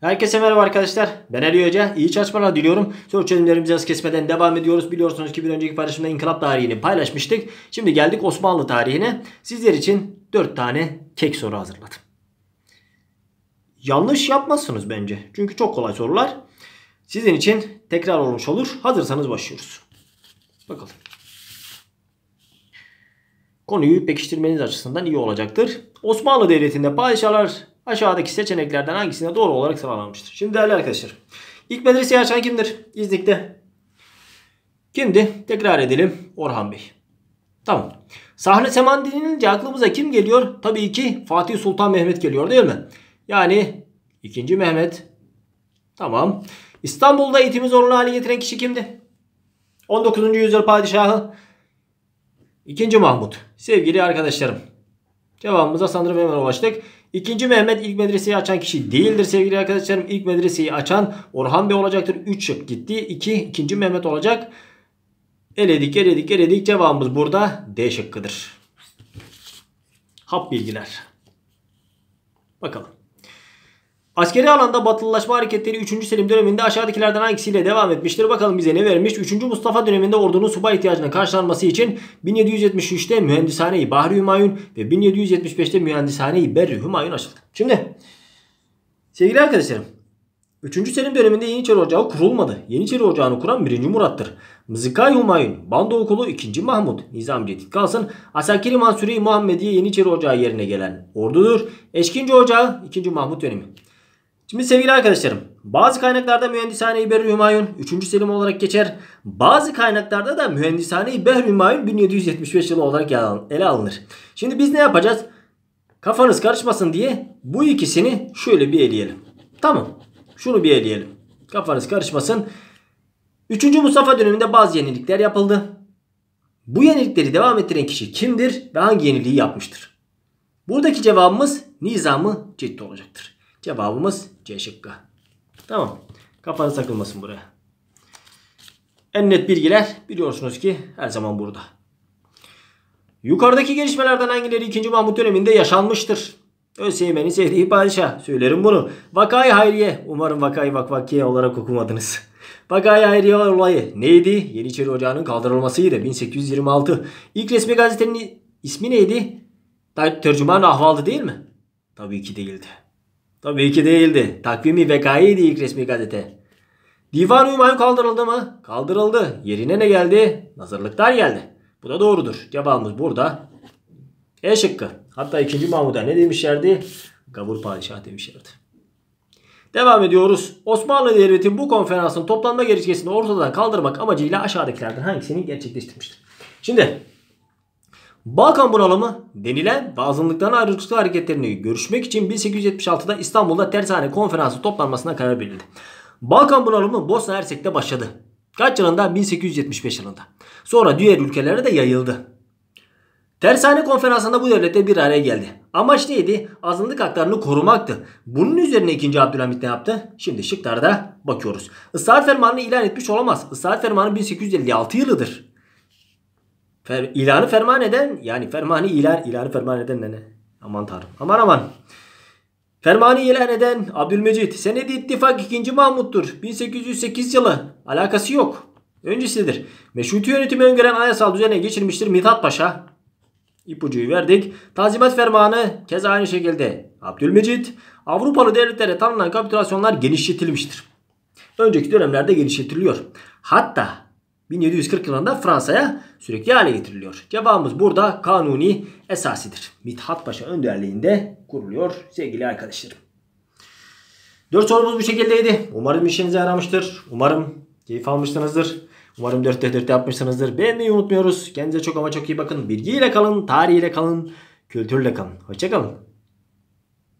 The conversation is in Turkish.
Herkese merhaba arkadaşlar. Ben Ali Hoca. İyi çalışmalar diliyorum. Soru çözümlerimizi az kesmeden devam ediyoruz. Biliyorsunuz ki bir önceki paylaşımda inkılap tarihini paylaşmıştık. Şimdi geldik Osmanlı tarihine. Sizler için 4 tane kek soru hazırladım. Yanlış yapmazsınız bence. Çünkü çok kolay sorular. Sizin için tekrar olmuş olur. Hazırsanız başlıyoruz. Bakalım. Konuyu pekiştirmeniz açısından iyi olacaktır. Osmanlı Devleti'nde padişahlar aşağıdaki seçeneklerden hangisine doğru olarak sıralanmıştır? Şimdi değerli arkadaşlar ilk medreseyi açan kimdir? İznik'te. Kimdi? Tekrar edelim Orhan Bey. Tamam. Sahne Seman denince aklımıza kim geliyor? Tabii ki Fatih Sultan Mehmet geliyor değil mi? Yani 2. Mehmet. Tamam. İstanbul'da eğitimi zorunlu hale getiren kişi kimdi? 19. yüzyıl padişahı 2. Mahmut. Sevgili arkadaşlarım Cevabımıza sanırım hemen ulaştık. İkinci Mehmet ilk medreseyi açan kişi değildir sevgili arkadaşlarım. İlk medreseyi açan Orhan Bey olacaktır. 3 şık gitti. 2 İki, ikinci Mehmet olacak. Eledik eledik eledik cevabımız burada D şıkkıdır. Hap bilgiler. Bakalım. Askeri alanda batılılaşma hareketleri 3. Selim döneminde aşağıdakilerden hangisiyle devam etmiştir? Bakalım bize ne vermiş? 3. Mustafa döneminde ordunun subay ihtiyacını karşılanması için 1773'te Mühendishane-i Bahri Hümayun ve 1775'te Mühendishane-i Berri Hümayun açıldı. Şimdi sevgili arkadaşlarım 3. Selim döneminde Yeniçeri Ocağı kurulmadı. Yeniçeri Ocağı'nı kuran 1. Murat'tır. Mızıkay Humayun, Bando Okulu 2. Mahmud, Nizam Cedid Kalsın, Asakiri Mansuri Muhammediye Yeniçeri Ocağı yerine gelen ordudur. Eşkinci Ocağı 2. Mahmud dönemi. Şimdi sevgili arkadaşlarım bazı kaynaklarda Mühendishane-i Berri Hümayun 3. Selim olarak geçer. Bazı kaynaklarda da Mühendishane-i Berri Hümayun 1775 yılı olarak ele alınır. Şimdi biz ne yapacağız? Kafanız karışmasın diye bu ikisini şöyle bir eleyelim. Tamam. Şunu bir eleyelim. Kafanız karışmasın. 3. Mustafa döneminde bazı yenilikler yapıldı. Bu yenilikleri devam ettiren kişi kimdir ve hangi yeniliği yapmıştır? Buradaki cevabımız Nizamı ı Ciddi olacaktır. Cevabımız C şıkkı. Tamam. Kafanız takılmasın buraya. En net bilgiler biliyorsunuz ki her zaman burada. Yukarıdaki gelişmelerden hangileri 2. Mahmut döneminde yaşanmıştır? Öseymen'i sevdiği padişah. Söylerim bunu. Vakayı hayriye. Umarım vakayı vakvakiye olarak okumadınız. Vakayı hayriye olayı neydi? Yeniçeri Ocağı'nın kaldırılmasıydı. 1826. İlk resmi gazetenin ismi neydi? Tercüman Ahval'dı değil mi? Tabii ki değildi. Tabii ki değildi. Takvimi Vekai'ydi ilk resmi gazete. Divan-ı Hümayun kaldırıldı mı? Kaldırıldı. Yerine ne geldi? Nazırlıklar geldi. Bu da doğrudur. Cevabımız burada. E şıkkı. Hatta 2. Mahmud'a ne demişlerdi? Gavur padişah demişlerdi. Devam ediyoruz. Osmanlı Devleti bu konferansın toplanma gerekçesini ortadan kaldırmak amacıyla aşağıdakilerden hangisini gerçekleştirmiştir? Şimdi Balkan bunalımı denilen ve azınlıktan ayrılıkçı hareketlerini görüşmek için 1876'da İstanbul'da Tersane Konferansı toplanmasına karar verildi. Balkan bunalımı Bosna Hersek'te başladı. Kaç yılında? 1875 yılında. Sonra diğer ülkelere de yayıldı. Tersane konferansında bu devletler bir araya geldi. Amaç neydi? Azınlık haklarını korumaktı. Bunun üzerine 2. Abdülhamit ne yaptı? Şimdi şıklarda bakıyoruz. Islah fermanını ilan etmiş olamaz. Islah fermanı 1856 yılıdır. Fer, ilanı ferman eden yani fermanı ilan ilanı ferman eden ne ne? Aman tanrım. Aman aman. Fermanı ilan eden Abdülmecit senedi ittifak 2. Mahmut'tur. 1808 yılı. Alakası yok. Öncesidir. Meşruti yönetimi öngören ayasal düzene geçirmiştir Mithat Paşa. İpucuyu verdik. Tazimat fermanı keza aynı şekilde Abdülmecit Avrupalı devletlere tanınan kapitülasyonlar genişletilmiştir. Önceki dönemlerde genişletiliyor. Hatta 1740 yılında Fransa'ya sürekli hale getiriliyor. Cevabımız burada kanuni esasidir. Mithat Paşa önderliğinde kuruluyor sevgili arkadaşlarım. 4 sorumuz bu şekildeydi. Umarım işinize yaramıştır. Umarım keyif almışsınızdır. Umarım 4'te 4 yapmışsınızdır. Beğenmeyi unutmuyoruz. Kendinize çok ama çok iyi bakın. Bilgiyle kalın, tarihiyle kalın, kültürle kalın. Hoşçakalın.